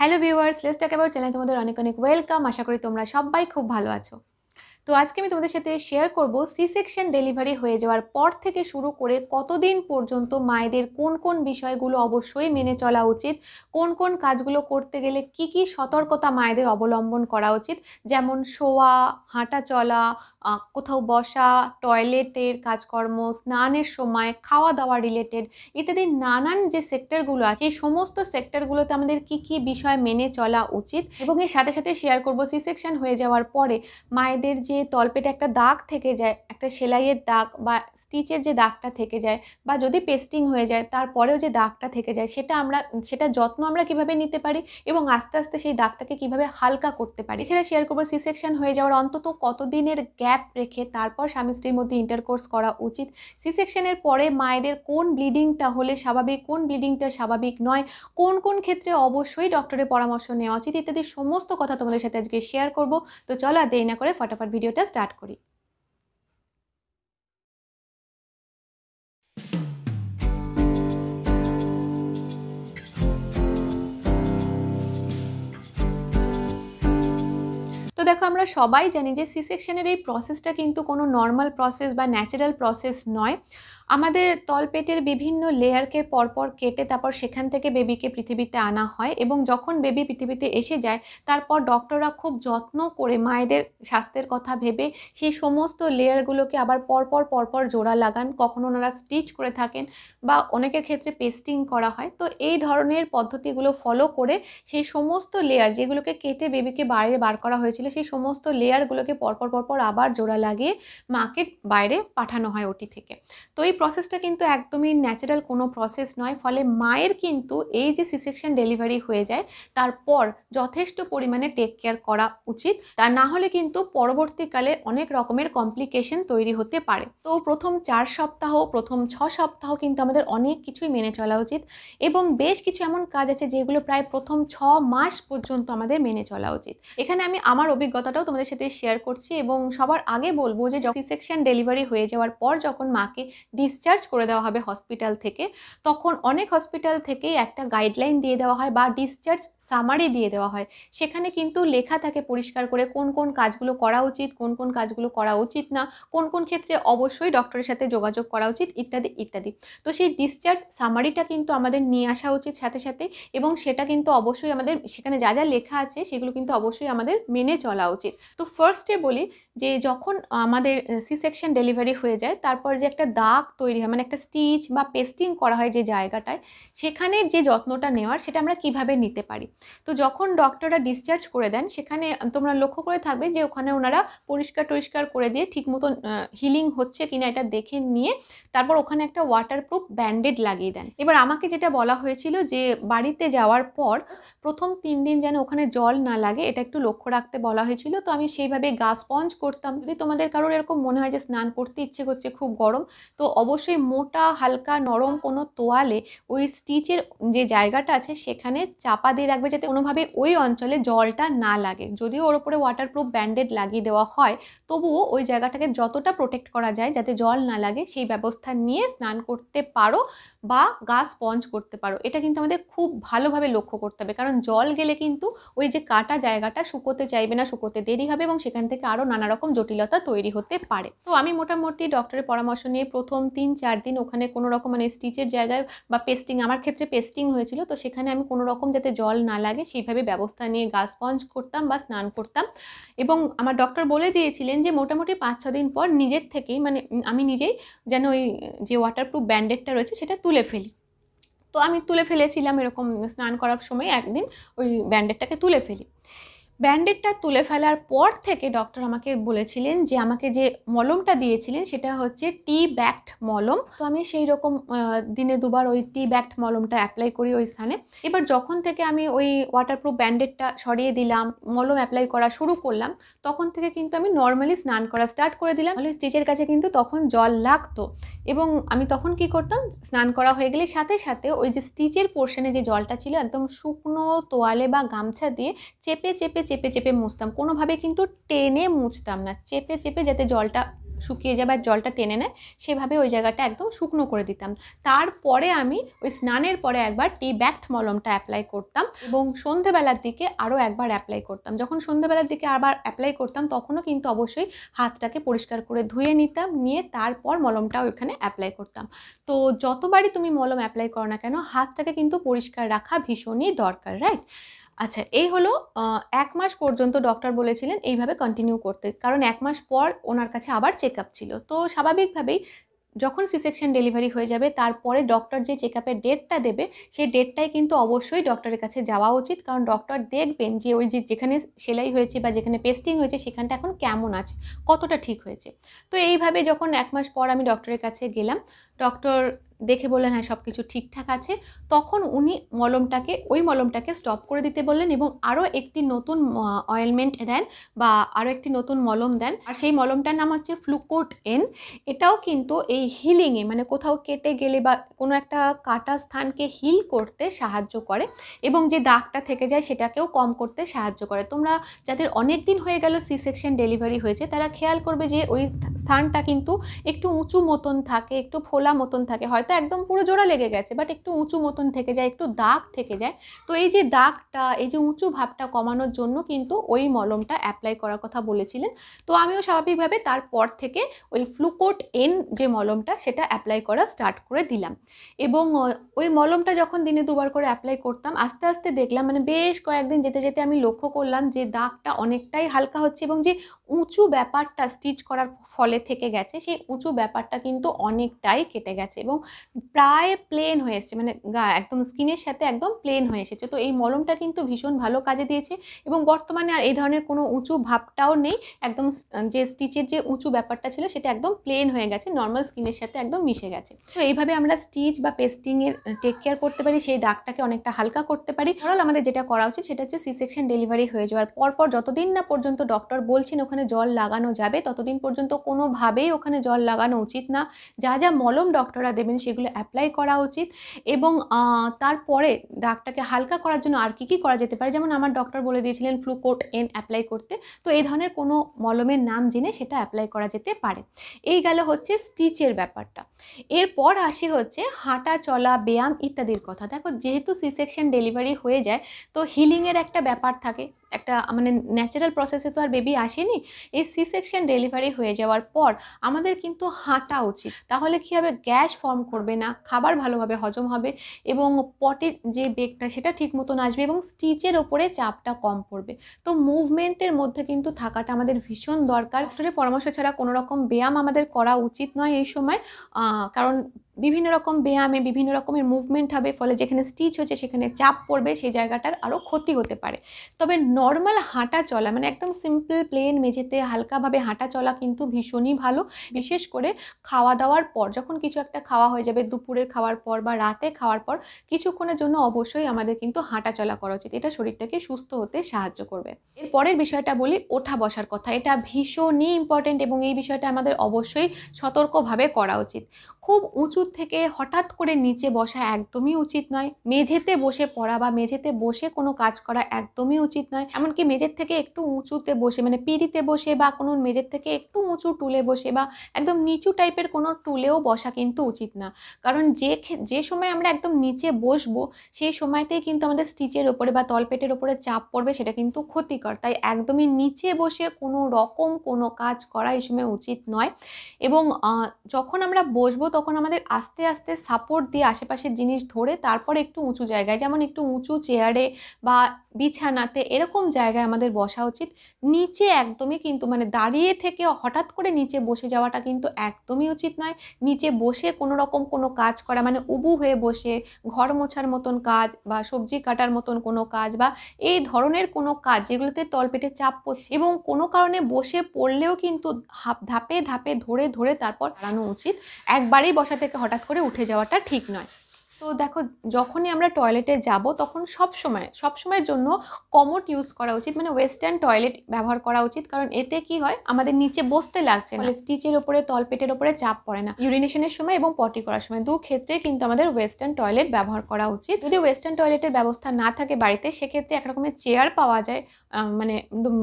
hello viewers let's talk channel তোমাদের অনেক অনেক ওয়েলকাম আশা করি তোমরা সবাই খুব ভালো আছো তো আজকে আমি তোমাদের সাথে শেয়ার করব সি সেকশন ডেলিভারি হয়ে যাওয়ার পর থেকে শুরু করে কতদিন পর্যন্ত মায়েদের কোন কোন বিষয়গুলো অবশ্যই মেনে চলা উচিত কোন কোন কাজগুলো করতে গেলে কি কি সতর্কতা মায়েদের অবলম্বন করা উচিত যেমন শোয়া হাঁটা চলা কোথাও বসা টয়লেটের কাজকর্ম স্নানের সময় খাওয়া দাওয়া রিলেটেড ইত্যাদি নানান যে সেক্টরগুলো আছে এই সমস্ত সেক্টরগুলোতে আমাদের কি কি বিষয় মেনে চলা উচিত এবং এর সাথে সাথে শেয়ার করব সি সেকশন হয়ে যাওয়ার পরে মায়েদের যে যে তলপেটে একটা দাগ থেকে যায় একটা সেলাইয়ের দাগ বা স্টিচের যে দাগটা থেকে যায় বা যদি পেস্টিং হয়ে যায় তারপরেও যে দাগটা থেকে যায় সেটা আমরা সেটা যত্ন আমরা কিভাবে নিতে পারি এবং আস্তে আস্তে সেই দাগটাকে কিভাবে হালকা করতে পারি সেটা শেয়ার করবো সি সেকশন হয়ে যাওয়ার অন্তত কতদিনের গ্যাপ রেখে তারপর স্বামী স্ত্রীর মধ্যে ইন্টারকোর্স করা উচিত সি সেকশনের পরে মায়েদের কোন ব্লিডিংটা হলে স্বাভাবিক কোন ব্লিডিংটা স্বাভাবিক নয় কোন কোন ক্ষেত্রে অবশ্যই ডক্টরের পরামর্শ নেওয়া উচিত ইত্যাদি সমস্ত কথা তোমাদের সাথে আজকে শেয়ার করব তো চলো আর দেরি না করে ফটাফট ভিডিও ভিডিওটা স্টার্ট করি তো দেখো আমরা সবাই জানি যে সি সেকশনের এই প্রসেসটা কিন্তু কোনো নর্মাল প্রসেস বা ন্যাচারাল প্রসেস নয় আমাদের তলপেটের বিভিন্ন লেয়ারকে পরপর কেটে তারপর সেখান থেকে বেবিকে পৃথিবীতে আনা হয় এবং যখন বেবি পৃথিবীতে এসে যায় তারপর ডক্টররা খুব যত্ন করে মায়েদের স্বাস্থ্যের কথা ভেবে সেই সমস্ত লেয়ারগুলোকে আবার পরপর পরপর জোড়া লাগান কখনো ওনারা স্টিচ করে থাকেন বা অনেকের ক্ষেত্রে পেস্টিং করা হয় তো এই ধরনের পদ্ধতিগুলো ফলো করে সেই সমস্ত লেয়ার যেগুলোকে কেটে বেবিকে বাইরে বার করা হয়েছিল সেই সমস্ত লেয়ারগুলোকে পরপর পরপর আবার জোড়া লাগিয়ে মাকে বাইরে পাঠানো হয় ওটি থেকে তো এই প্রসেসটা কিন্তু একদমই ন্যাচারাল কোনো প্রসেস নয় ফলে মায়ের কিন্তু এই যে সিসেকশন ডেলিভারি হয়ে যায় তারপর যথেষ্ট পরিমাণে টেক কেয়ার করা উচিত তা না হলে কিন্তু পরবর্তীকালে অনেক রকমের কমপ্লিকেশন তৈরি হতে পারে তো প্রথম চার সপ্তাহ প্রথম ছ সপ্তাহ কিন্তু আমাদের অনেক কিছুই মেনে চলা উচিত এবং বেশ কিছু এমন কাজ আছে যেগুলো প্রায় প্রথম ছ মাস পর্যন্ত আমাদের মেনে চলা উচিত এখানে আমি আমার অভিজ্ঞতাটাও তোমাদের সাথে শেয়ার করছি এবং সবার আগে বলবো যে সিসেকশন ডেলিভারি হয়ে যাওয়ার পর যখন মাকে ডিসচার্জ করে দেওয়া হবে হসপিটাল থেকে তখন অনেক হসপিটাল থেকেই একটা গাইডলাইন দিয়ে দেওয়া হয় বা ডিসচার্জ সামারি দিয়ে দেওয়া হয় সেখানে কিন্তু লেখা থাকে পরিষ্কার করে কোন কোন কাজগুলো করা উচিত কোন কোন কাজগুলো করা উচিত না কোন কোন ক্ষেত্রে অবশ্যই ডক্টরের সাথে যোগাযোগ করা উচিত ইত্যাদি ইত্যাদি তো সেই ডিসচার্জ সামারিটা কিন্তু আমাদের নিয়ে আসা উচিত সাথে সাথে এবং সেটা কিন্তু অবশ্যই আমাদের সেখানে যা যা লেখা আছে সেগুলো কিন্তু অবশ্যই আমাদের মেনে চলা উচিত তো ফার্স্টে বলি যে যখন আমাদের সি সেকশন ডেলিভারি হয়ে যায় তারপর যে একটা দাগ তৈরি হয় মানে একটা স্টিচ বা পেস্টিং করা হয় যে জায়গাটায় সেখানের যে যত্নটা নেওয়ার সেটা আমরা কিভাবে নিতে পারি তো যখন ডক্টররা ডিসচার্জ করে দেন সেখানে তোমরা লক্ষ্য করে থাকবে যে ওখানে ওনারা পরিষ্কার টরিষ্কার করে দিয়ে ঠিক মতন হিলিং হচ্ছে কিনা এটা দেখে নিয়ে তারপর ওখানে একটা ওয়াটারপ্রুফ ব্যান্ডেড লাগিয়ে দেন এবার আমাকে যেটা বলা হয়েছিল যে বাড়িতে যাওয়ার পর প্রথম তিন দিন যেন ওখানে জল না লাগে এটা একটু লক্ষ্য রাখতে বলা হয়েছিল তো আমি সেইভাবে গা স্পঞ্জ করতাম যদি তোমাদের কারোর এরকম মনে হয় যে স্নান করতে ইচ্ছে করছে খুব গরম তো অবশ্যই মোটা হালকা নরম কোনো তোয়ালে ওই স্টিচের যে জায়গাটা আছে সেখানে চাপা দিয়ে রাখবে যাতে কোনোভাবে ওই অঞ্চলে জলটা না লাগে যদিও ওর ওপরে ওয়াটারপ্রুফ ব্যান্ডেড লাগিয়ে দেওয়া হয় তবুও ওই জায়গাটাকে যতটা প্রোটেক্ট করা যায় যাতে জল না লাগে সেই ব্যবস্থা নিয়ে স্নান করতে পারো বা গা স্পঞ্জ করতে পারো এটা কিন্তু আমাদের খুব ভালোভাবে লক্ষ্য করতে হবে কারণ জল গেলে কিন্তু ওই যে কাটা জায়গাটা শুকোতে চাইবে না শুকোতে দেরি হবে এবং সেখান থেকে আরও নানা রকম জটিলতা তৈরি হতে পারে তো আমি মোটামুটি ডক্টরের পরামর্শ নিয়ে প্রথম তিন চার দিন ওখানে কোনো রকম মানে স্টিচের জায়গায় বা পেস্টিং আমার ক্ষেত্রে পেস্টিং হয়েছিল তো সেখানে আমি কোনো রকম যাতে জল না লাগে সেইভাবে ব্যবস্থা নিয়ে গা স্পঞ্জ করতাম বা স্নান করতাম এবং আমার ডক্টর বলে দিয়েছিলেন যে মোটামুটি পাঁচ ছ দিন পর নিজের থেকেই মানে আমি নিজেই যেন ওই যে ওয়াটারপ্রুফ ব্যান্ডেডটা রয়েছে সেটা তুলে ফেলি তো আমি তুলে ফেলেছিলাম এরকম স্নান করার সময় একদিন ওই ব্যান্ডেডটাকে তুলে ফেলি ব্যান্ডেডটা তুলে ফেলার পর থেকে ডক্টর আমাকে বলেছিলেন যে আমাকে যে মলমটা দিয়েছিলেন সেটা হচ্ছে টি ব্যাকড মলম তো আমি সেই রকম দিনে দুবার ওই টি ব্যাকড মলমটা অ্যাপ্লাই করি ওই স্থানে এবার যখন থেকে আমি ওই ওয়াটারপ্রুফ ব্যান্ডেডটা সরিয়ে দিলাম মলম অ্যাপ্লাই করা শুরু করলাম তখন থেকে কিন্তু আমি নর্মালি স্নান করা স্টার্ট করে দিলাম তাহলে স্টিচের কাছে কিন্তু তখন জল লাগতো এবং আমি তখন কি করতাম স্নান করা হয়ে গেলে সাথে সাথে ওই যে স্টিচের পোর্শনে যে জলটা ছিল একদম শুকনো তোয়ালে বা গামছা দিয়ে চেপে চেপে চেপে চেপে মুছতাম কোনোভাবে কিন্তু টেনে মুছতাম না চেপে চেপে যাতে জলটা শুকিয়ে যায় বা জলটা টেনে নেয় সেভাবে ওই জায়গাটা একদম শুকনো করে দিতাম তারপরে আমি ওই স্নানের পরে একবার টি ব্যাক্ট মলমটা অ্যাপ্লাই করতাম এবং সন্ধেবেলার দিকে আরও একবার অ্যাপ্লাই করতাম যখন সন্ধেবেলার দিকে আবার অ্যাপ্লাই করতাম তখনও কিন্তু অবশ্যই হাতটাকে পরিষ্কার করে ধুয়ে নিতাম নিয়ে তারপর মলমটা ওইখানে অ্যাপ্লাই করতাম তো যতবারই তুমি মলম অ্যাপ্লাই করো না কেন হাতটাকে কিন্তু পরিষ্কার রাখা ভীষণই দরকার রাইট আচ্ছা এই হলো এক মাস পর্যন্ত ডক্টর বলেছিলেন এইভাবে কন্টিনিউ করতে কারণ এক মাস পর ওনার কাছে আবার চেক ছিল তো স্বাভাবিকভাবেই যখন সি সেকশন ডেলিভারি হয়ে যাবে তারপরে ডক্টর যে চেক আপের ডেটটা দেবে সেই ডেটটাই কিন্তু অবশ্যই ডক্টরের কাছে যাওয়া উচিত কারণ ডক্টর দেখবেন যে ওই যে যেখানে সেলাই হয়েছে বা যেখানে পেস্টিং হয়েছে সেখানটা এখন কেমন আছে কতটা ঠিক হয়েছে তো এইভাবে যখন এক মাস পর আমি ডক্টরের কাছে গেলাম ডক্টর দেখে বললেন হ্যাঁ সব কিছু ঠিকঠাক আছে তখন উনি মলমটাকে ওই মলমটাকে স্টপ করে দিতে বললেন এবং আরও একটি নতুন অয়েলমেন্ট দেন বা আরও একটি নতুন মলম দেন আর সেই মলমটার নাম হচ্ছে ফ্লুকোট এন এটাও কিন্তু এই হিলিংয়ে মানে কোথাও কেটে গেলে বা কোনো একটা কাটা স্থানকে হিল করতে সাহায্য করে এবং যে দাগটা থেকে যায় সেটাকেও কম করতে সাহায্য করে তোমরা যাদের অনেক দিন হয়ে গেল সি সেকশন ডেলিভারি হয়েছে তারা খেয়াল করবে যে ওই স্থানটা কিন্তু একটু উঁচু মতন থাকে একটু ফোলা খোলা মতন থাকে হয়তো একদম পুরো জোড়া লেগে গেছে বাট একটু উঁচু মতন থেকে যায় একটু দাগ থেকে যায় তো এই যে দাগটা এই যে উঁচু ভাবটা কমানোর জন্য কিন্তু ওই মলমটা অ্যাপ্লাই করার কথা বলেছিলেন তো আমিও স্বাভাবিকভাবে তারপর থেকে ওই ফ্লুকোট এন যে মলমটা সেটা অ্যাপ্লাই করা স্টার্ট করে দিলাম এবং ওই মলমটা যখন দিনে দুবার করে অ্যাপ্লাই করতাম আস্তে আস্তে দেখলাম মানে বেশ কয়েকদিন যেতে যেতে আমি লক্ষ্য করলাম যে দাগটা অনেকটাই হালকা হচ্ছে এবং যে উঁচু ব্যাপারটা স্টিচ করার ফলে থেকে গেছে সেই উঁচু ব্যাপারটা কিন্তু অনেকটাই কেটে গেছে এবং প্রায় প্লেন হয়ে এসছে মানে একদম স্কিনের সাথে একদম প্লেন হয়ে এসেছে তো এই মলমটা কিন্তু ভীষণ ভালো কাজে দিয়েছে এবং বর্তমানে আর এই ধরনের কোনো উঁচু ভাবটাও নেই একদম যে স্টিচের যে উঁচু ব্যাপারটা ছিল সেটা একদম প্লেন হয়ে গেছে নর্মাল স্কিনের সাথে একদম মিশে গেছে তো এইভাবে আমরা স্টিচ বা পেস্টিংয়ের টেক কেয়ার করতে পারি সেই দাগটাকে অনেকটা হালকা করতে পারি ধরল আমাদের যেটা করা উচিত সেটা হচ্ছে সি সেকশন ডেলিভারি হয়ে যাওয়ার পরপর যতদিন না পর্যন্ত ডক্টর বলছেন ওখানে জল লাগানো যাবে ততদিন পর্যন্ত কোনোভাবেই ওখানে জল লাগানো উচিত না যা যা মলম ডক্টররা দেবেন সেগুলো অ্যাপ্লাই করা উচিত এবং তারপরে দাগটাকে হালকা করার জন্য আর কী কী করা যেতে পারে যেমন আমার ডক্টর বলে দিয়েছিলেন ফ্লুকোট এন অ্যাপ্লাই করতে তো এই ধরনের কোনো মলমের নাম জেনে সেটা অ্যাপ্লাই করা যেতে পারে এই গেল হচ্ছে স্টিচের ব্যাপারটা এরপর আসি হচ্ছে হাঁটা চলা ব্যায়াম ইত্যাদির কথা দেখো যেহেতু সি সেকশন ডেলিভারি হয়ে যায় তো হিলিংয়ের একটা ব্যাপার থাকে একটা মানে ন্যাচারাল প্রসেসে তো আর বেবি আসেনি এই সি সেকশন ডেলিভারি হয়ে যাওয়ার পর আমাদের কিন্তু হাঁটা উচিত তাহলে কী হবে গ্যাস ফর্ম করবে না খাবার ভালোভাবে হজম হবে এবং পটের যে বেগটা সেটা ঠিক মতন আসবে এবং স্টিচের ওপরে চাপটা কম পড়বে তো মুভমেন্টের মধ্যে কিন্তু থাকাটা আমাদের ভীষণ দরকার পরামর্শ ছাড়া কোনো রকম ব্যায়াম আমাদের করা উচিত নয় এই সময় কারণ বিভিন্ন রকম ব্যায়ামে বিভিন্ন রকমের মুভমেন্ট হবে ফলে যেখানে স্টিচ হচ্ছে সেখানে চাপ পড়বে সেই জায়গাটার আরও ক্ষতি হতে পারে তবে নর্মাল হাঁটা চলা মানে একদম সিম্পল প্লেন মেঝেতে হালকাভাবে হাঁটা চলা কিন্তু ভীষণই ভালো বিশেষ করে খাওয়া দাওয়ার পর যখন কিছু একটা খাওয়া হয়ে যাবে দুপুরের খাওয়ার পর বা রাতে খাওয়ার পর কিছুক্ষণের জন্য অবশ্যই আমাদের কিন্তু হাঁটা চলা করা উচিত এটা শরীরটাকে সুস্থ হতে সাহায্য করবে এরপরের পরের বিষয়টা বলি ওঠা বসার কথা এটা ভীষণই ইম্পর্টেন্ট এবং এই বিষয়টা আমাদের অবশ্যই সতর্কভাবে করা উচিত খুব উঁচু উঁচুর থেকে হঠাৎ করে নিচে বসা একদমই উচিত নয় মেঝেতে বসে পড়া বা মেঝেতে বসে কোনো কাজ করা একদমই উচিত নয় এমনকি মেঝের থেকে একটু উঁচুতে বসে মানে পিড়িতে বসে বা কোনো মেঝের থেকে একটু উঁচু টুলে বসে বা একদম নিচু টাইপের কোনো টুলেও বসা কিন্তু উচিত না কারণ যে যে সময় আমরা একদম নিচে বসবো সেই সময়তেই কিন্তু আমাদের স্টিচের ওপরে বা তলপেটের ওপরে চাপ পড়বে সেটা কিন্তু ক্ষতিকর তাই একদমই নিচে বসে কোনো রকম কোনো কাজ করা এই সময় উচিত নয় এবং যখন আমরা বসবো তখন আমাদের আস্তে আস্তে সাপোর্ট দিয়ে আশেপাশের জিনিস ধরে তারপরে একটু উঁচু জায়গায় যেমন একটু উঁচু চেয়ারে বা বিছানাতে এরকম জায়গায় আমাদের বসা উচিত নিচে একদমই কিন্তু মানে দাঁড়িয়ে থেকে হঠাৎ করে নিচে বসে যাওয়াটা কিন্তু একদমই উচিত নয় নিচে বসে কোনো রকম কোনো কাজ করা মানে উবু হয়ে বসে ঘর মোছার মতন কাজ বা সবজি কাটার মতন কোনো কাজ বা এই ধরনের কোনো কাজ যেগুলোতে তলপেটে চাপ পড়ছে এবং কোনো কারণে বসে পড়লেও কিন্তু ধাপে ধাপে ধরে ধরে তারপর দাঁড়ানো উচিত একবারেই বসা থেকে হঠাৎ করে উঠে যাওয়াটা ঠিক নয় তো দেখো যখনই আমরা টয়লেটে যাব তখন সব সময় সব সময়ের জন্য কমোট ইউজ করা উচিত মানে ওয়েস্টার্ন টয়লেট ব্যবহার করা উচিত কারণ এতে কি হয় আমাদের নিচে বসতে লাগছে মানে স্টিচের ওপরে তলপেটের ওপরে চাপ পড়ে না ইউরিনেশনের সময় এবং পটি করার সময় দু ক্ষেত্রে কিন্তু আমাদের ওয়েস্টার্ন টয়লেট ব্যবহার করা উচিত যদি ওয়েস্টার্ন টয়লেটের ব্যবস্থা না থাকে বাড়িতে সেক্ষেত্রে একরকমের চেয়ার পাওয়া যায় মানে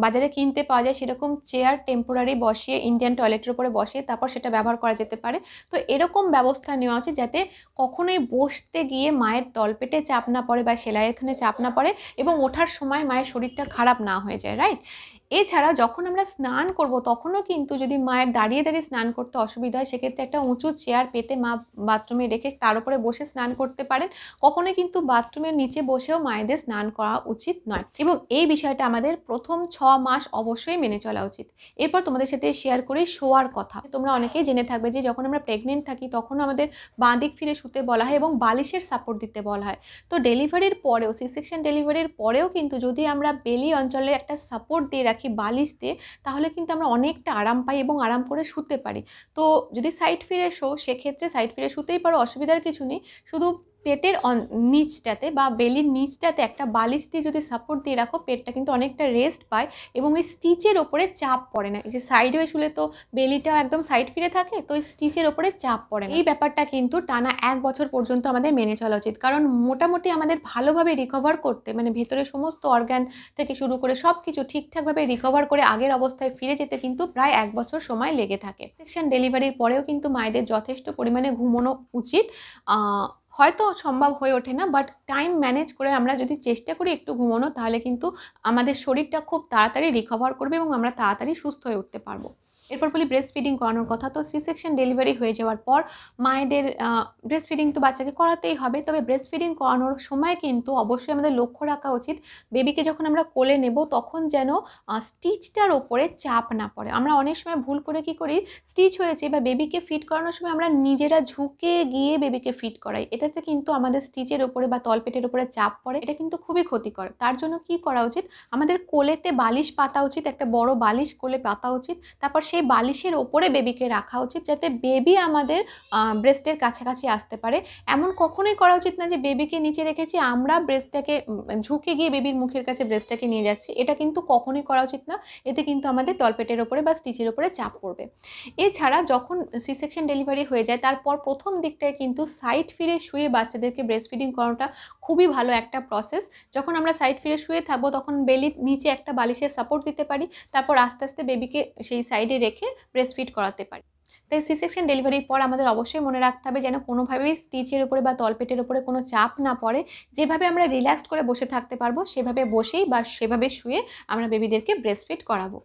বাজারে কিনতে পাওয়া যায় সেরকম চেয়ার টেম্পোরারি বসিয়ে ইন্ডিয়ান টয়লেটের উপরে বসিয়ে তারপর সেটা ব্যবহার করা যেতে পারে তো এরকম ব্যবস্থা নেওয়া উচিত যাতে কখনোই বসতে গিয়ে মায়ের তলপেটে চাপ না পড়ে বা সেলাইয়ের এখানে চাপ না পড়ে এবং ওঠার সময় মায়ের শরীরটা খারাপ না হয়ে যায় রাইট এছাড়া যখন আমরা স্নান করব তখনও কিন্তু যদি মায়ের দাঁড়িয়ে দাঁড়িয়ে স্নান করতে অসুবিধা হয় সেক্ষেত্রে একটা উঁচু চেয়ার পেতে মা বাথরুমে রেখে তার উপরে বসে স্নান করতে পারেন কখনো কিন্তু বাথরুমের নিচে বসেও মায়েদের স্নান করা উচিত নয় এবং এই বিষয়টা আমাদের প্রথম ছ মাস অবশ্যই মেনে চলা উচিত এরপর তোমাদের সাথে শেয়ার করি শোয়ার কথা তোমরা অনেকেই জেনে থাকবে যে যখন আমরা প্রেগনেন্ট থাকি তখন আমাদের বাঁ দিক ফিরে শুতে বলা হয় এবং বালিশের সাপোর্ট দিতে বলা হয় তো ডেলিভারির পরেও সি সেকশন ডেলিভারির পরেও কিন্তু যদি আমরা বেলি অঞ্চলে একটা সাপোর্ট দিয়ে রাখি বালিশ দিয়ে তাহলে কিন্তু আমরা অনেকটা আরাম পাই এবং আরাম করে শুতে পারি তো যদি সাইড ফিরে শো সেক্ষেত্রে সাইড ফিরে শুতেই পারো অসুবিধার কিছু নেই শুধু পেটের নিচটাতে বা বেলির নিচটাতে একটা বালিশ দিয়ে যদি সাপোর্ট দিয়ে রাখো পেটটা কিন্তু অনেকটা রেস্ট পায় এবং ওই স্টিচের ওপরে চাপ পড়ে না এই যে সাইড ওয়ে শুলে তো বেলিটা একদম সাইড ফিরে থাকে তো ওই স্টিচের ওপরে চাপ পড়ে না এই ব্যাপারটা কিন্তু টানা এক বছর পর্যন্ত আমাদের মেনে চলা উচিত কারণ মোটামুটি আমাদের ভালোভাবে রিকভার করতে মানে ভেতরে সমস্ত অর্গ্যান থেকে শুরু করে সব কিছু ঠিকঠাকভাবে রিকভার করে আগের অবস্থায় ফিরে যেতে কিন্তু প্রায় এক বছর সময় লেগে থাকে সেকশন ডেলিভারির পরেও কিন্তু মায়েদের যথেষ্ট পরিমাণে ঘুমানো উচিত হয়তো সম্ভব হয়ে ওঠে না বাট টাইম ম্যানেজ করে আমরা যদি চেষ্টা করি একটু ঘুমানো তাহলে কিন্তু আমাদের শরীরটা খুব তাড়াতাড়ি রিকভার করবে এবং আমরা তাড়াতাড়ি সুস্থ হয়ে উঠতে পারবো এরপর বলি ব্রেস্ট ফিডিং করানোর কথা তো সি সেকশন ডেলিভারি হয়ে যাওয়ার পর মায়েদের ব্রেস্ট ফিডিং তো বাচ্চাকে করাতেই হবে তবে ব্রেস্ট ফিডিং করানোর সময় কিন্তু অবশ্যই আমাদের লক্ষ্য রাখা উচিত বেবিকে যখন আমরা কোলে নেব তখন যেন স্টিচটার ওপরে চাপ না পড়ে আমরা অনেক সময় ভুল করে কি করি স্টিচ হয়েছে বা বেবিকে ফিট করানোর সময় আমরা নিজেরা ঝুঁকে গিয়ে বেবিকে ফিট করাই এটাতে কিন্তু আমাদের স্টিচের ওপরে বা তলপেটের ওপরে চাপ পড়ে এটা কিন্তু খুবই ক্ষতিকর তার জন্য কি করা উচিত আমাদের কোলেতে বালিশ পাতা উচিত একটা বড় বালিশ কোলে পাতা উচিত তারপর সে সেই বালিশের ওপরে বেবিকে রাখা উচিত যাতে বেবি আমাদের ব্রেস্টের কাছাকাছি আসতে পারে এমন কখনোই করা উচিত না যে বেবিকে নিচে রেখেছি আমরা ব্রেস্টটাকে ঝুঁকে গিয়ে বেবির মুখের কাছে ব্রেস্টটাকে নিয়ে যাচ্ছি এটা কিন্তু কখনোই করা উচিত না এতে কিন্তু আমাদের তলপেটের ওপরে বা স্টিচের ওপরে চাপ পড়বে এছাড়া যখন সি সেকশন ডেলিভারি হয়ে যায় তারপর প্রথম দিকটায় কিন্তু সাইড ফিরে শুয়ে বাচ্চাদেরকে ব্রেস্ট ফিডিং করানোটা খুবই ভালো একটা প্রসেস যখন আমরা সাইড ফিরে শুয়ে থাকবো তখন বেলির নিচে একটা বালিশের সাপোর্ট দিতে পারি তারপর আস্তে আস্তে বেবিকে সেই সাইডে রেখে ব্রেস্টফিড করাতে পারি তাই সি সেকশন ডেলিভারির পর আমাদের অবশ্যই মনে রাখতে হবে যেন কোনোভাবেই স্টিচের উপরে বা তলপেটের উপরে কোনো চাপ না পড়ে যেভাবে আমরা রিল্যাক্সড করে বসে থাকতে পারবো সেভাবে বসেই বা সেভাবে শুয়ে আমরা বেবিদেরকে ব্রেস্টফিড করাবো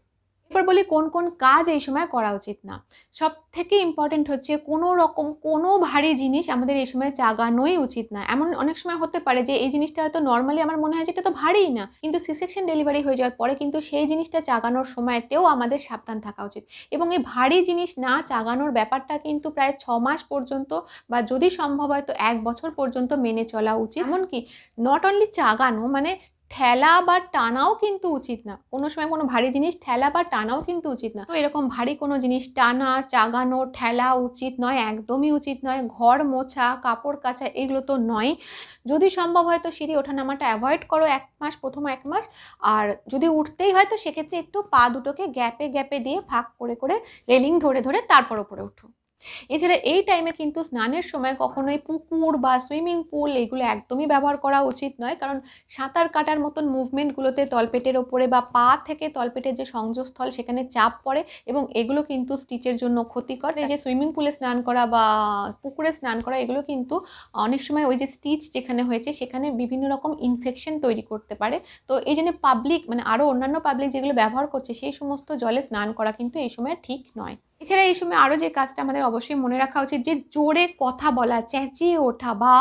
এবার বলি কোন কোন কাজ এই সময় করা উচিত না সব থেকে ইম্পর্টেন্ট হচ্ছে কোনো রকম কোনো ভারী জিনিস আমাদের এই সময় চাগানোই উচিত না এমন অনেক সময় হতে পারে যে এই জিনিসটা হয়তো নর্মালি আমার মনে হয় যেটা তো ভারীই না কিন্তু সি সেকশন ডেলিভারি হয়ে যাওয়ার পরে কিন্তু সেই জিনিসটা চাগানোর সময়তেও আমাদের সাবধান থাকা উচিত এবং এই ভারী জিনিস না চাগানোর ব্যাপারটা কিন্তু প্রায় ছ মাস পর্যন্ত বা যদি সম্ভব হয় তো এক বছর পর্যন্ত মেনে চলা উচিত এমনকি নট অনলি চাগানো মানে ঠেলা বা টানাও কিন্তু উচিত না কোনো সময় কোনো ভারী জিনিস ঠেলা বা টানাও কিন্তু উচিত না তো এরকম ভারী কোনো জিনিস টানা চাগানো ঠেলা উচিত নয় একদমই উচিত নয় ঘর মোছা কাপড় কাচা এগুলো তো নয় যদি সম্ভব হয় তো সিঁড়ি ওঠানামাটা অ্যাভয়েড করো এক মাস প্রথম এক মাস আর যদি উঠতেই হয় তো সেক্ষেত্রে একটু পা দুটোকে গ্যাপে গ্যাপে দিয়ে ফাঁক করে করে রেলিং ধরে ধরে তারপর ওপরে উঠো এছাড়া এই টাইমে কিন্তু স্নানের সময় কখনোই পুকুর বা সুইমিং পুল এগুলো একদমই ব্যবহার করা উচিত নয় কারণ সাঁতার কাটার মতন মুভমেন্টগুলোতে তলপেটের ওপরে বা পা থেকে তলপেটের যে সংযোগস্থল সেখানে চাপ পড়ে এবং এগুলো কিন্তু স্টিচের জন্য ক্ষতিকর এই যে সুইমিং পুলে স্নান করা বা পুকুরে স্নান করা এগুলো কিন্তু অনেক সময় ওই যে স্টিচ যেখানে হয়েছে সেখানে বিভিন্ন রকম ইনফেকশন তৈরি করতে পারে তো এই জন্য পাবলিক মানে আরও অন্যান্য পাবলিক যেগুলো ব্যবহার করছে সেই সমস্ত জলে স্নান করা কিন্তু এই সময় ঠিক নয় এছাড়া এই সময় আরও যে কাজটা আমাদের অবশ্যই মনে রাখা উচিত যে জোরে কথা বলা চেঁচিয়ে ওঠা বা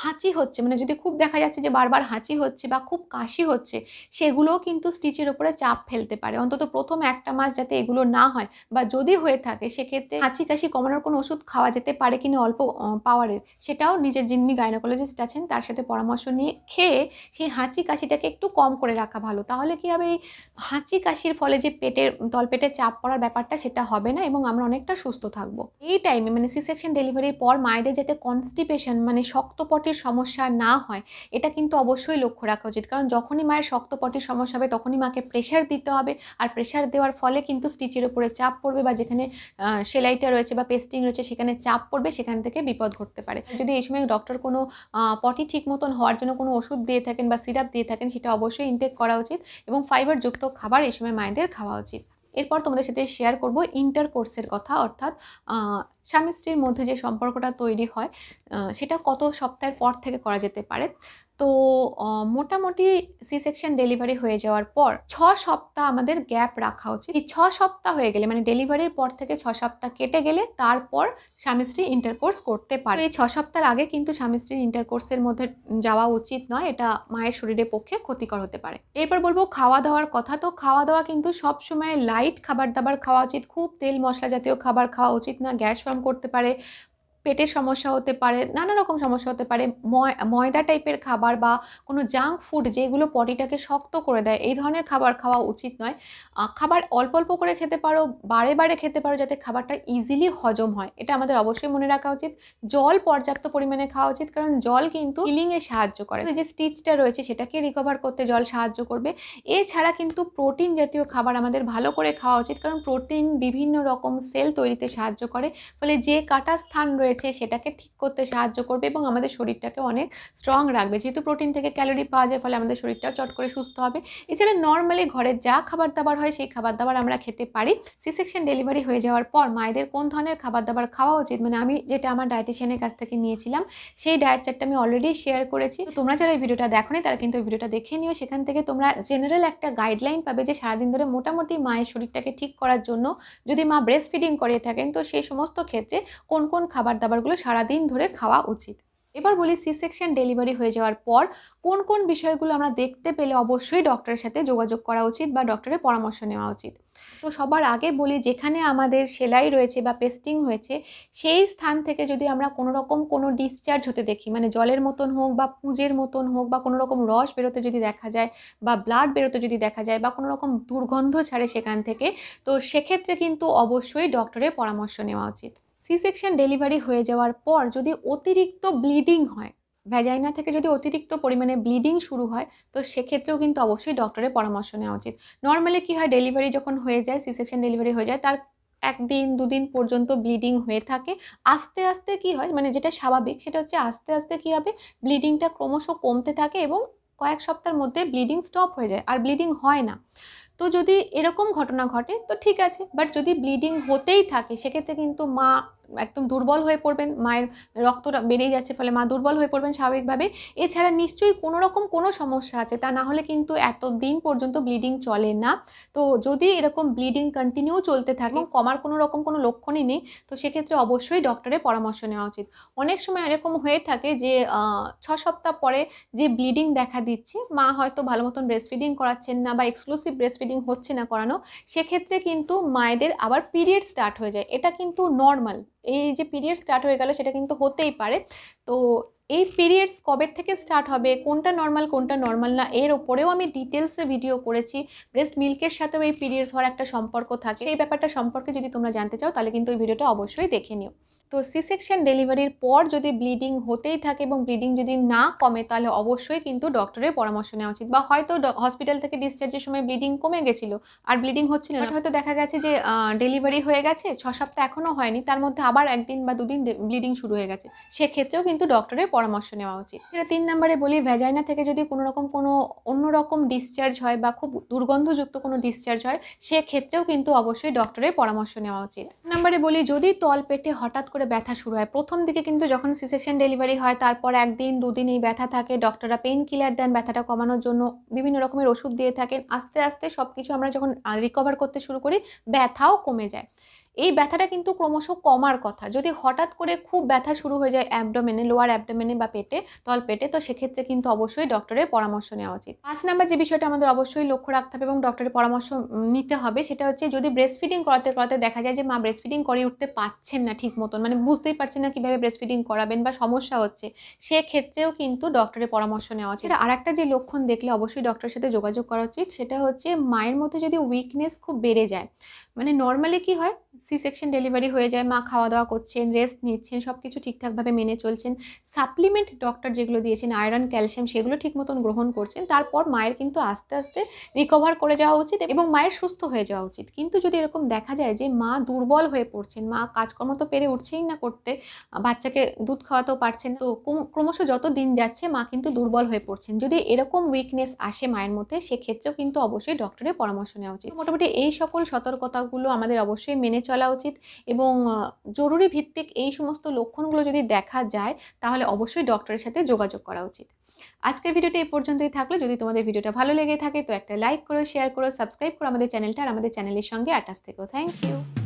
হাঁচি হচ্ছে মানে যদি খুব দেখা যাচ্ছে যে বারবার হাঁচি হচ্ছে বা খুব কাশি হচ্ছে সেগুলোও কিন্তু স্টিচের ওপরে চাপ ফেলতে পারে অন্তত প্রথম একটা মাস যাতে এগুলো না হয় বা যদি হয়ে থাকে সেক্ষেত্রে হাঁচি কাশি কমানোর কোনো ওষুধ খাওয়া যেতে পারে কিনা অল্প পাওয়ারের সেটাও নিজের যিনি গাইনোকোলজিস্ট আছেন তার সাথে পরামর্শ নিয়ে খেয়ে সেই হাঁচি কাশিটাকে একটু কম করে রাখা ভালো তাহলে কি হবে এই হাঁচি কাশির ফলে যে পেটের তলপেটে চাপ পড়ার ব্যাপারটা সেটা হবে না এবং আমরা অনেকটা সুস্থ থাকবো এই টাইমে মানে সি সেকশন ডেলিভারির পর মায়েদের যাতে কনস্টিপেশন মানে শক্তপটির সমস্যা না হয় এটা কিন্তু অবশ্যই লক্ষ্য রাখা উচিত কারণ যখনই মায়ের শক্তপটির সমস্যা হবে তখনই মাকে প্রেশার দিতে হবে আর প্রেশার দেওয়ার ফলে কিন্তু স্টিচের উপরে চাপ পড়বে বা যেখানে সেলাইটা রয়েছে বা পেস্টিং রয়েছে সেখানে চাপ পড়বে সেখান থেকে বিপদ ঘটতে পারে যদি এই সময় ডক্টর কোনো পটি ঠিক মতন হওয়ার জন্য কোনো ওষুধ দিয়ে থাকেন বা সিরাপ দিয়ে থাকেন সেটা অবশ্যই ইনটেক করা উচিত এবং ফাইবারযুক্ত খাবার এই সময় মায়েদের খাওয়া উচিত এরপর তোমাদের সাথে শেয়ার করব ইন্টার কোর্সের কথা অর্থাৎ স্বামী স্ত্রীর মধ্যে যে সম্পর্কটা তৈরি হয় সেটা কত সপ্তাহের পর থেকে করা যেতে পারে তো মোটামুটি সি সেকশন ডেলিভারি হয়ে যাওয়ার পর ছ সপ্তাহ আমাদের গ্যাপ রাখা উচিত এই ছ সপ্তাহ হয়ে গেলে মানে ডেলিভারির পর থেকে ছ সপ্তাহ কেটে গেলে তারপর স্বামী স্ত্রী ইন্টারকোর্স করতে পারে এই ছ সপ্তাহের আগে কিন্তু স্বামী স্ত্রীর ইন্টারকোর্সের মধ্যে যাওয়া উচিত নয় এটা মায়ের শরীরের পক্ষে ক্ষতিকর হতে পারে এরপর বলবো খাওয়া দাওয়ার কথা তো খাওয়া দাওয়া কিন্তু সব সময় লাইট খাবার দাবার খাওয়া উচিত খুব তেল মশলা জাতীয় খাবার খাওয়া উচিত না গ্যাস ফর্ম করতে পারে পেটের সমস্যা হতে পারে নানা রকম সমস্যা হতে পারে ময়দা টাইপের খাবার বা কোনো জাঙ্ক ফুড যেগুলো পটিটাকে শক্ত করে দেয় এই ধরনের খাবার খাওয়া উচিত নয় খাবার অল্প অল্প করে খেতে পারো বারে বারে খেতে পারো যাতে খাবারটা ইজিলি হজম হয় এটা আমাদের অবশ্যই মনে রাখা উচিত জল পর্যাপ্ত পরিমাণে খাওয়া উচিত কারণ জল কিন্তু হিলিংয়ে সাহায্য করে যে স্টিচটা রয়েছে সেটাকে রিকভার করতে জল সাহায্য করবে এছাড়া কিন্তু প্রোটিন জাতীয় খাবার আমাদের ভালো করে খাওয়া উচিত কারণ প্রোটিন বিভিন্ন রকম সেল তৈরিতে সাহায্য করে ফলে যে কাটা স্থান রয়েছে রয়েছে সেটাকে ঠিক করতে সাহায্য করবে এবং আমাদের শরীরটাকে অনেক স্ট্রং রাখবে যেহেতু প্রোটিন থেকে ক্যালোরি পাওয়া যায় ফলে আমাদের শরীরটাও চট করে সুস্থ হবে এছাড়া নর্মালি ঘরে যা খাবার দাবার হয় সেই খাবার দাবার আমরা খেতে পারি সি সেকশন ডেলিভারি হয়ে যাওয়ার পর মায়েদের কোন ধরনের খাবার দাবার খাওয়া উচিত মানে আমি যেটা আমার ডায়েটিশিয়ানের কাছ থেকে নিয়েছিলাম সেই ডায়েট চার্টটা আমি অলরেডি শেয়ার করেছি তোমরা যারা এই ভিডিওটা দেখো তারা কিন্তু ভিডিওটা দেখে নিও সেখান থেকে তোমরা জেনারেল একটা গাইডলাইন পাবে যে সারাদিন ধরে মোটামুটি মায়ের শরীরটাকে ঠিক করার জন্য যদি মা ব্রেস্ট ফিডিং করে থাকেন তো সেই সমস্ত ক্ষেত্রে কোন কোন খাবার খাবারগুলো সারাদিন ধরে খাওয়া উচিত এবার বলি সি সেকশন ডেলিভারি হয়ে যাওয়ার পর কোন কোন বিষয়গুলো আমরা দেখতে পেলে অবশ্যই ডক্টরের সাথে যোগাযোগ করা উচিত বা ডক্টরের পরামর্শ নেওয়া উচিত তো সবার আগে বলি যেখানে আমাদের সেলাই রয়েছে বা পেস্টিং হয়েছে সেই স্থান থেকে যদি আমরা কোনো রকম কোনো ডিসচার্জ হতে দেখি মানে জলের মতন হোক বা পুঁজের মতন হোক বা কোনো রকম রস বেরোতে যদি দেখা যায় বা ব্লাড বেরোতে যদি দেখা যায় বা কোনো রকম দুর্গন্ধ ছাড়ে সেখান থেকে তো সেক্ষেত্রে কিন্তু অবশ্যই ডক্টরের পরামর্শ নেওয়া উচিত সি সেকশন ডেলিভারি হয়ে যাওয়ার পর যদি অতিরিক্ত ব্লিডিং হয় ভ্যাজাইনা থেকে যদি অতিরিক্ত পরিমাণে ব্লিডিং শুরু হয় তো সেক্ষেত্রেও কিন্তু অবশ্যই ডক্টরের পরামর্শ নেওয়া উচিত নর্মালি কী হয় ডেলিভারি যখন হয়ে যায় সি সেকশন ডেলিভারি হয়ে যায় তার একদিন দুদিন পর্যন্ত ব্লিডিং হয়ে থাকে আস্তে আস্তে কি হয় মানে যেটা স্বাভাবিক সেটা হচ্ছে আস্তে আস্তে কী হবে ব্লিডিংটা ক্রমশ কমতে থাকে এবং কয়েক সপ্তাহের মধ্যে ব্লিডিং স্টপ হয়ে যায় আর ব্লিডিং হয় না তো যদি এরকম ঘটনা ঘটে তো ঠিক আছে বাট যদি ব্লিডিং হতেই থাকে সেক্ষেত্রে কিন্তু মা একদম দুর্বল হয়ে পড়বেন মায়ের রক্তটা বেড়েই যাচ্ছে ফলে মা দুর্বল হয়ে পড়বেন স্বাভাবিকভাবে এছাড়া নিশ্চয়ই কোনো রকম কোনো সমস্যা আছে তা না হলে কিন্তু এত দিন পর্যন্ত ব্লিডিং চলে না তো যদি এরকম ব্লিডিং কন্টিনিউ চলতে থাকে কমার কোনো রকম কোনো লক্ষণই নেই তো সেক্ষেত্রে অবশ্যই ডক্টরের পরামর্শ নেওয়া উচিত অনেক সময় এরকম হয়ে থাকে যে ছ সপ্তাহ পরে যে ব্লিডিং দেখা দিচ্ছে মা হয়তো ভালো মতন ব্রেস্টফিডিং করাচ্ছেন না বা এক্সক্লুসিভ ব্রেস্টফিডিং হচ্ছে না করানো সেক্ষেত্রে কিন্তু মায়েদের আবার পিরিয়ড স্টার্ট হয়ে যায় এটা কিন্তু নর্মাল এই যে পিরিয়ড স্টার্ট হয়ে গেল সেটা কিন্তু হতেই পারে তো এই পিরিয়ডস কবে থেকে স্টার্ট হবে কোনটা নর্মাল কোনটা নর্মাল না এর ওপরেও আমি ডিটেলসে ভিডিও করেছি ব্রেস্ট মিল্কের সাথেও এই পিরিয়ডস হওয়ার একটা সম্পর্ক থাকে এই ব্যাপারটা সম্পর্কে যদি তোমরা জানতে চাও তাহলে কিন্তু এই ভিডিওটা অবশ্যই দেখে নিও তো সি সেকশন ডেলিভারির পর যদি ব্লিডিং হতেই থাকে এবং ব্লিডিং যদি না কমে তাহলে অবশ্যই কিন্তু ডক্টরের পরামর্শ নেওয়া উচিত বা হয়তো হসপিটাল থেকে ডিসচার্জের সময় ব্লিডিং কমে গেছিল আর ব্লিডিং হচ্ছিল না হয়তো দেখা গেছে যে ডেলিভারি হয়ে গেছে ছ সপ্তাহ এখনও হয়নি তার মধ্যে আবার একদিন বা দুদিন ব্লিডিং শুরু হয়ে গেছে সেক্ষেত্রেও কিন্তু ডক্টরের পরামর্শ নেওয়া উচিত এটা তিন নম্বরে বলি ভ্যাজাইনা থেকে যদি কোনো রকম কোনো অন্যরকম ডিসচার্জ হয় বা খুব দুর্গন্ধযুক্ত কোনো ডিসচার্জ হয় সেক্ষেত্রেও কিন্তু অবশ্যই ডক্টরের পরামর্শ নেওয়া উচিত নম্বরে বলি যদি তল পেটে হঠাৎ করে ব্যথা শুরু হয় প্রথম দিকে কিন্তু যখন সিসেকশন ডেলিভারি হয় তারপর একদিন দুদিন এই ব্যথা থাকে ডক্টররা পেন কিলার দেন ব্যথাটা কমানোর জন্য বিভিন্ন রকমের ওষুধ দিয়ে থাকেন আস্তে আস্তে সব কিছু আমরা যখন রিকভার করতে শুরু করি ব্যথাও কমে যায় এই ব্যথাটা কিন্তু ক্রমশ কমার কথা যদি হঠাৎ করে খুব ব্যথা শুরু হয়ে যায় অ্যাবডোমেনে লোয়ার অ্যাবডোমেনে বা পেটে তল পেটে তো সেক্ষেত্রে কিন্তু অবশ্যই ডক্টরের পরামর্শ নেওয়া উচিত পাঁচ নাম্বার যে বিষয়টা আমাদের অবশ্যই লক্ষ্য রাখতে হবে এবং ডক্টরের পরামর্শ নিতে হবে সেটা হচ্ছে যদি ব্রেস্ট ফিডিং করাতে করাতে দেখা যায় যে মা ব্রেস্ট ফিডিং করে উঠতে পারছেন না ঠিক মতন মানে বুঝতেই পারছেন না কীভাবে ব্রেস্ট ফিডিং করাবেন বা সমস্যা হচ্ছে সেক্ষেত্রেও কিন্তু ডক্টরের পরামর্শ নেওয়া উচিত আর একটা যে লক্ষণ দেখলে অবশ্যই ডক্টরের সাথে যোগাযোগ করা উচিত সেটা হচ্ছে মায়ের মধ্যে যদি উইকনেস খুব বেড়ে যায় মানে নর্মালি কি হয় সি সেকশন ডেলিভারি হয়ে যায় মা খাওয়া দাওয়া করছেন রেস্ট নিচ্ছেন সব কিছু ঠিকঠাকভাবে মেনে চলছেন সাপ্লিমেন্ট ডক্টর যেগুলো দিয়েছেন আয়রন ক্যালসিয়াম সেগুলো ঠিক মতন গ্রহণ করছেন তারপর মায়ের কিন্তু আস্তে আস্তে রিকভার করে যাওয়া উচিত এবং মায়ের সুস্থ হয়ে যাওয়া উচিত কিন্তু যদি এরকম দেখা যায় যে মা দুর্বল হয়ে পড়ছেন মা কাজকর্ম তো পেরে উঠছেই না করতে বাচ্চাকে দুধ খাওয়াতেও পারছেন তো ক্রমশ যত দিন যাচ্ছে মা কিন্তু দুর্বল হয়ে পড়ছেন যদি এরকম উইকনেস আসে মায়ের মধ্যে সেক্ষেত্রেও কিন্তু অবশ্যই ডক্টরের পরামর্শ নেওয়া উচিত মোটামুটি এই সকল সতর্কতা পদক্ষেপগুলো আমাদের অবশ্যই মেনে চলা উচিত এবং জরুরি ভিত্তিক এই সমস্ত লক্ষণগুলো যদি দেখা যায় তাহলে অবশ্যই ডক্টরের সাথে যোগাযোগ করা উচিত আজকের ভিডিওটা এই পর্যন্তই থাকলো যদি তোমাদের ভিডিওটা ভালো লেগে থাকে তো একটা লাইক করো শেয়ার করো সাবস্ক্রাইব করো আমাদের চ্যানেলটা আর আমাদের চ্যানেলের সঙ্গে আটাশ থেকেও থ্যাংক ইউ